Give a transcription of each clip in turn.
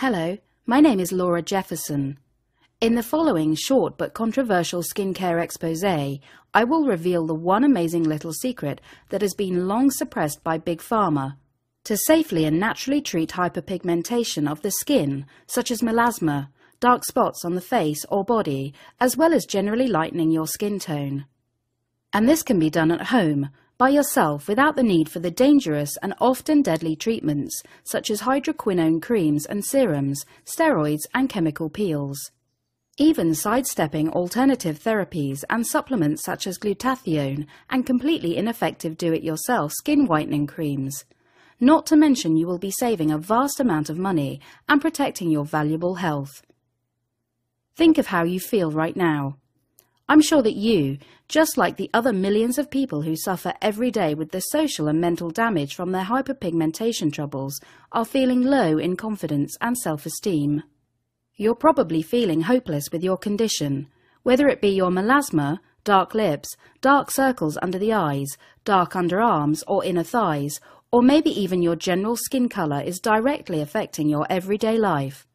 Hello, my name is Laura Jefferson. In the following short but controversial skincare expose, I will reveal the one amazing little secret that has been long suppressed by Big Pharma. To safely and naturally treat hyperpigmentation of the skin, such as melasma, dark spots on the face or body, as well as generally lightening your skin tone. And this can be done at home, by yourself without the need for the dangerous and often deadly treatments such as hydroquinone creams and serums, steroids and chemical peels. Even sidestepping alternative therapies and supplements such as glutathione and completely ineffective do-it-yourself skin whitening creams. Not to mention you will be saving a vast amount of money and protecting your valuable health. Think of how you feel right now. I'm sure that you, just like the other millions of people who suffer every day with the social and mental damage from their hyperpigmentation troubles, are feeling low in confidence and self-esteem. You're probably feeling hopeless with your condition, whether it be your melasma, dark lips, dark circles under the eyes, dark underarms or inner thighs, or maybe even your general skin colour is directly affecting your everyday life.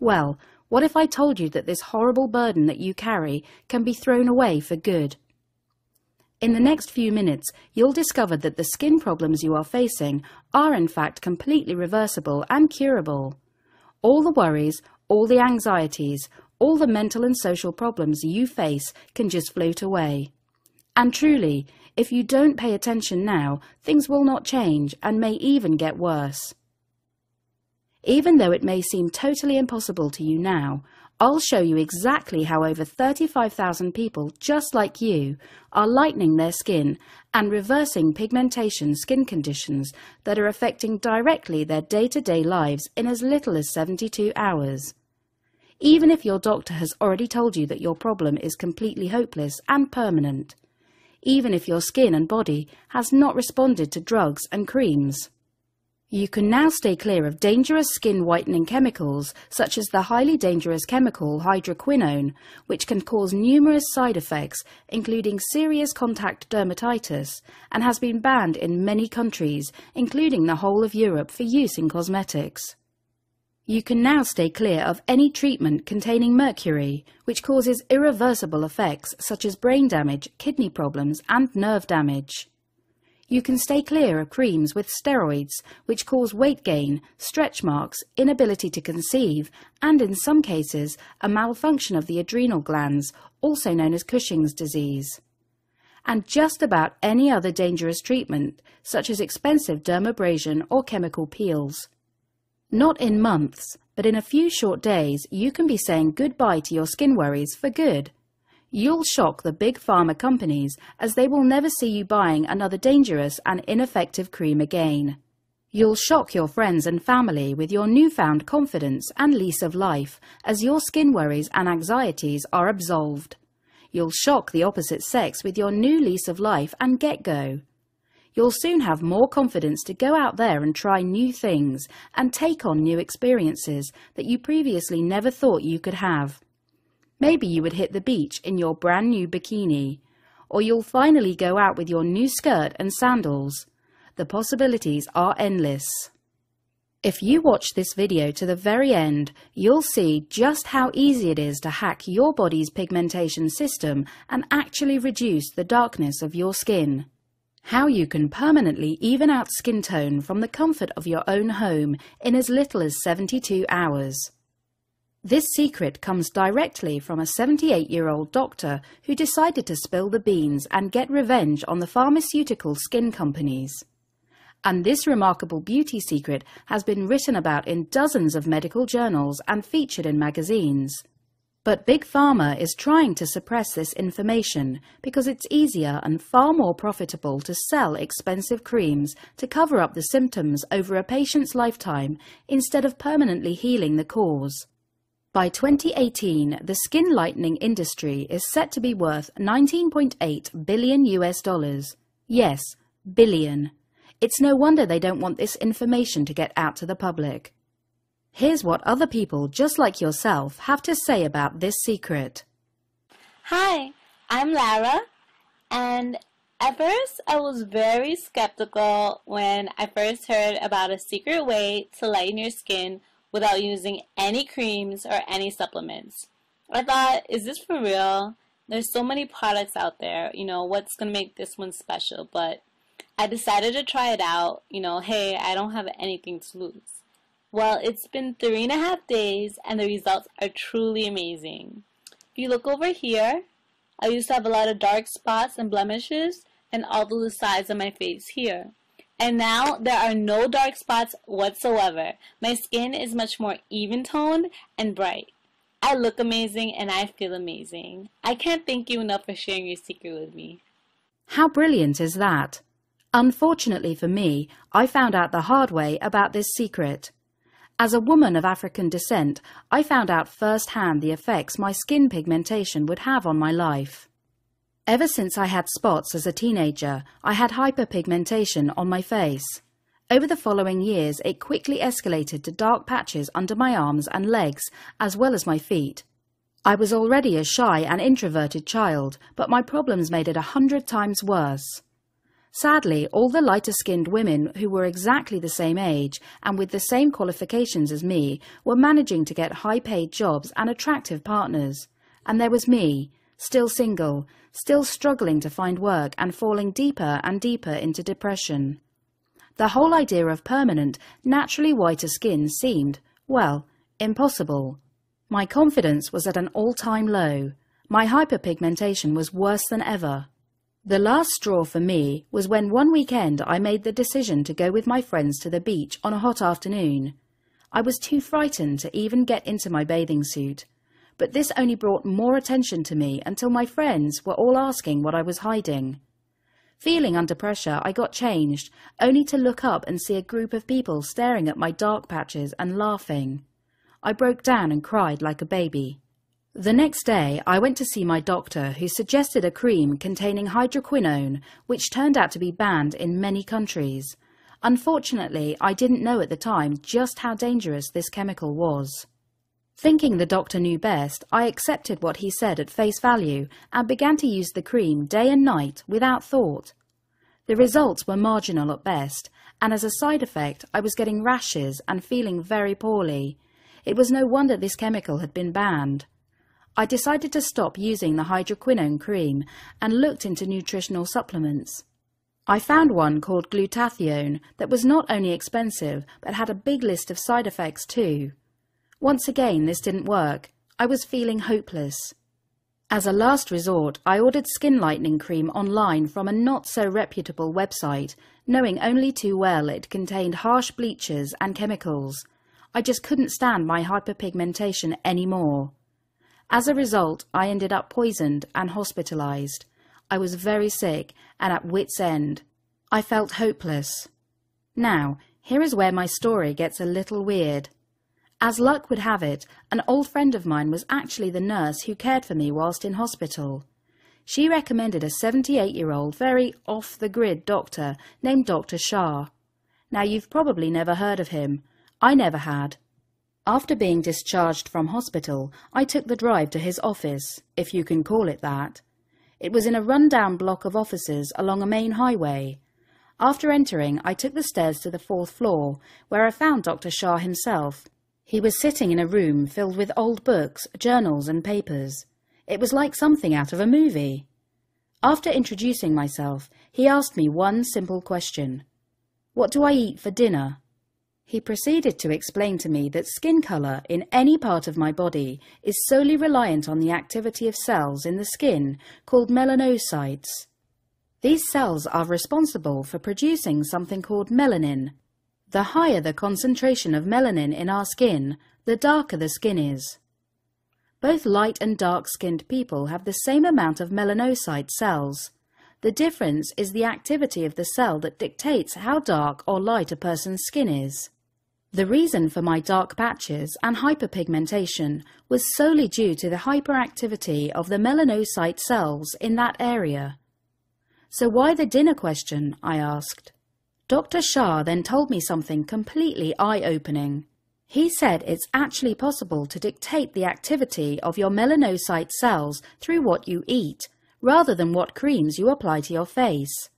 Well, what if I told you that this horrible burden that you carry can be thrown away for good? In the next few minutes, you'll discover that the skin problems you are facing are in fact completely reversible and curable. All the worries, all the anxieties, all the mental and social problems you face can just float away. And truly, if you don't pay attention now, things will not change and may even get worse. Even though it may seem totally impossible to you now, I'll show you exactly how over 35,000 people just like you are lightening their skin and reversing pigmentation skin conditions that are affecting directly their day-to-day lives in as little as 72 hours. Even if your doctor has already told you that your problem is completely hopeless and permanent. Even if your skin and body has not responded to drugs and creams. You can now stay clear of dangerous skin whitening chemicals such as the highly dangerous chemical hydroquinone, which can cause numerous side effects including serious contact dermatitis and has been banned in many countries including the whole of Europe for use in cosmetics. You can now stay clear of any treatment containing mercury, which causes irreversible effects such as brain damage, kidney problems and nerve damage. You can stay clear of creams with steroids, which cause weight gain, stretch marks, inability to conceive, and in some cases, a malfunction of the adrenal glands, also known as Cushing's disease. And just about any other dangerous treatment, such as expensive dermabrasion or chemical peels. Not in months, but in a few short days, you can be saying goodbye to your skin worries for good. You'll shock the big pharma companies as they will never see you buying another dangerous and ineffective cream again. You'll shock your friends and family with your newfound confidence and lease of life as your skin worries and anxieties are absolved. You'll shock the opposite sex with your new lease of life and get go. You'll soon have more confidence to go out there and try new things and take on new experiences that you previously never thought you could have. Maybe you would hit the beach in your brand new bikini, or you'll finally go out with your new skirt and sandals. The possibilities are endless. If you watch this video to the very end, you'll see just how easy it is to hack your body's pigmentation system and actually reduce the darkness of your skin. How you can permanently even out skin tone from the comfort of your own home in as little as 72 hours. This secret comes directly from a 78-year-old doctor who decided to spill the beans and get revenge on the pharmaceutical skin companies. And this remarkable beauty secret has been written about in dozens of medical journals and featured in magazines. But Big Pharma is trying to suppress this information because it's easier and far more profitable to sell expensive creams to cover up the symptoms over a patient's lifetime instead of permanently healing the cause. By 2018, the skin lightening industry is set to be worth 19.8 billion US dollars. Yes, billion. It's no wonder they don't want this information to get out to the public. Here's what other people just like yourself have to say about this secret. Hi, I'm Lara, and at first I was very skeptical when I first heard about a secret way to lighten your skin without using any creams or any supplements. I thought, is this for real? There's so many products out there, you know, what's going to make this one special? But I decided to try it out, you know, hey, I don't have anything to lose. Well, it's been three and a half days and the results are truly amazing. If you look over here, I used to have a lot of dark spots and blemishes and all the sides of my face here. And now there are no dark spots whatsoever. My skin is much more even toned and bright. I look amazing and I feel amazing. I can't thank you enough for sharing your secret with me. How brilliant is that? Unfortunately for me, I found out the hard way about this secret. As a woman of African descent, I found out firsthand the effects my skin pigmentation would have on my life. Ever since I had spots as a teenager, I had hyperpigmentation on my face. Over the following years, it quickly escalated to dark patches under my arms and legs, as well as my feet. I was already a shy and introverted child, but my problems made it a hundred times worse. Sadly, all the lighter-skinned women who were exactly the same age and with the same qualifications as me were managing to get high-paid jobs and attractive partners. And there was me, still single, still struggling to find work and falling deeper and deeper into depression. The whole idea of permanent, naturally whiter skin seemed, well, impossible. My confidence was at an all-time low. My hyperpigmentation was worse than ever. The last straw for me was when one weekend I made the decision to go with my friends to the beach on a hot afternoon. I was too frightened to even get into my bathing suit but this only brought more attention to me until my friends were all asking what I was hiding. Feeling under pressure, I got changed, only to look up and see a group of people staring at my dark patches and laughing. I broke down and cried like a baby. The next day, I went to see my doctor, who suggested a cream containing hydroquinone, which turned out to be banned in many countries. Unfortunately, I didn't know at the time just how dangerous this chemical was. Thinking the doctor knew best, I accepted what he said at face value and began to use the cream day and night without thought. The results were marginal at best, and as a side effect, I was getting rashes and feeling very poorly. It was no wonder this chemical had been banned. I decided to stop using the hydroquinone cream and looked into nutritional supplements. I found one called glutathione that was not only expensive but had a big list of side effects too. Once again, this didn't work. I was feeling hopeless. As a last resort, I ordered skin lightening cream online from a not so reputable website, knowing only too well it contained harsh bleachers and chemicals. I just couldn't stand my hyperpigmentation anymore. As a result, I ended up poisoned and hospitalized. I was very sick and at wit's end. I felt hopeless. Now, here is where my story gets a little weird. As luck would have it, an old friend of mine was actually the nurse who cared for me whilst in hospital. She recommended a 78 year old, very off the grid doctor named Dr. Shah. Now, you've probably never heard of him. I never had. After being discharged from hospital, I took the drive to his office, if you can call it that. It was in a run-down block of offices along a main highway. After entering, I took the stairs to the fourth floor, where I found Dr. Shah himself, he was sitting in a room filled with old books, journals, and papers. It was like something out of a movie. After introducing myself, he asked me one simple question. What do I eat for dinner? He proceeded to explain to me that skin colour in any part of my body is solely reliant on the activity of cells in the skin called melanocytes. These cells are responsible for producing something called melanin, the higher the concentration of melanin in our skin, the darker the skin is. Both light and dark-skinned people have the same amount of melanocyte cells. The difference is the activity of the cell that dictates how dark or light a person's skin is. The reason for my dark patches and hyperpigmentation was solely due to the hyperactivity of the melanocyte cells in that area. So why the dinner question? I asked. Dr. Shah then told me something completely eye-opening. He said it's actually possible to dictate the activity of your melanocyte cells through what you eat, rather than what creams you apply to your face.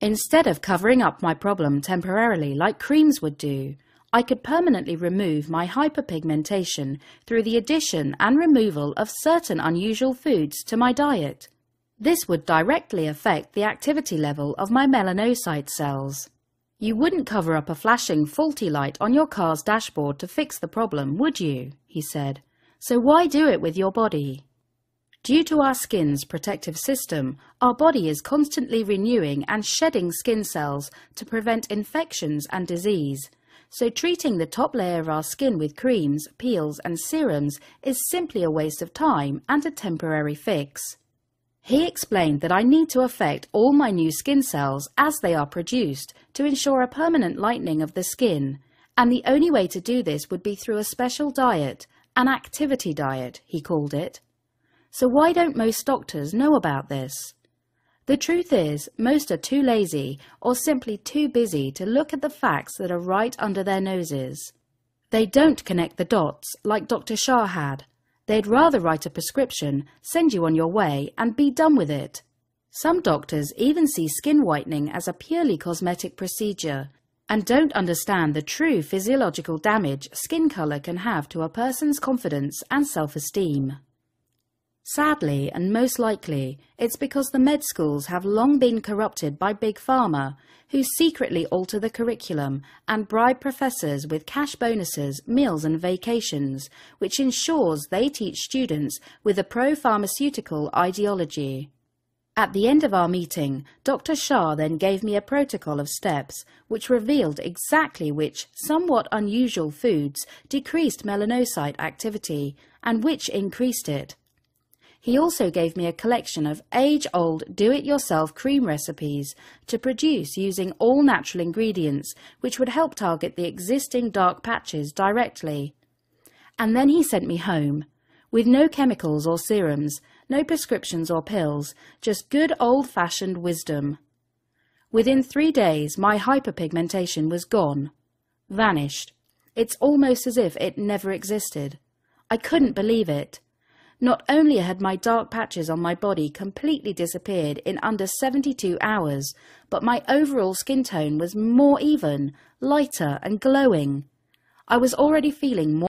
Instead of covering up my problem temporarily like creams would do, I could permanently remove my hyperpigmentation through the addition and removal of certain unusual foods to my diet. This would directly affect the activity level of my melanocyte cells. You wouldn't cover up a flashing faulty light on your car's dashboard to fix the problem, would you? he said. So why do it with your body? Due to our skin's protective system, our body is constantly renewing and shedding skin cells to prevent infections and disease. So treating the top layer of our skin with creams, peels and serums is simply a waste of time and a temporary fix. He explained that I need to affect all my new skin cells as they are produced to ensure a permanent lightening of the skin, and the only way to do this would be through a special diet, an activity diet, he called it. So why don't most doctors know about this? The truth is, most are too lazy or simply too busy to look at the facts that are right under their noses. They don't connect the dots like Dr. Shah had. They'd rather write a prescription, send you on your way, and be done with it. Some doctors even see skin whitening as a purely cosmetic procedure and don't understand the true physiological damage skin colour can have to a person's confidence and self-esteem. Sadly, and most likely, it's because the med schools have long been corrupted by Big Pharma, who secretly alter the curriculum and bribe professors with cash bonuses, meals and vacations, which ensures they teach students with a pro-pharmaceutical ideology. At the end of our meeting, Dr. Shah then gave me a protocol of steps which revealed exactly which somewhat unusual foods decreased melanocyte activity and which increased it. He also gave me a collection of age-old do-it-yourself cream recipes to produce using all natural ingredients which would help target the existing dark patches directly. And then he sent me home, with no chemicals or serums, no prescriptions or pills, just good old-fashioned wisdom. Within three days, my hyperpigmentation was gone. Vanished. It's almost as if it never existed. I couldn't believe it. Not only had my dark patches on my body completely disappeared in under 72 hours, but my overall skin tone was more even, lighter and glowing. I was already feeling more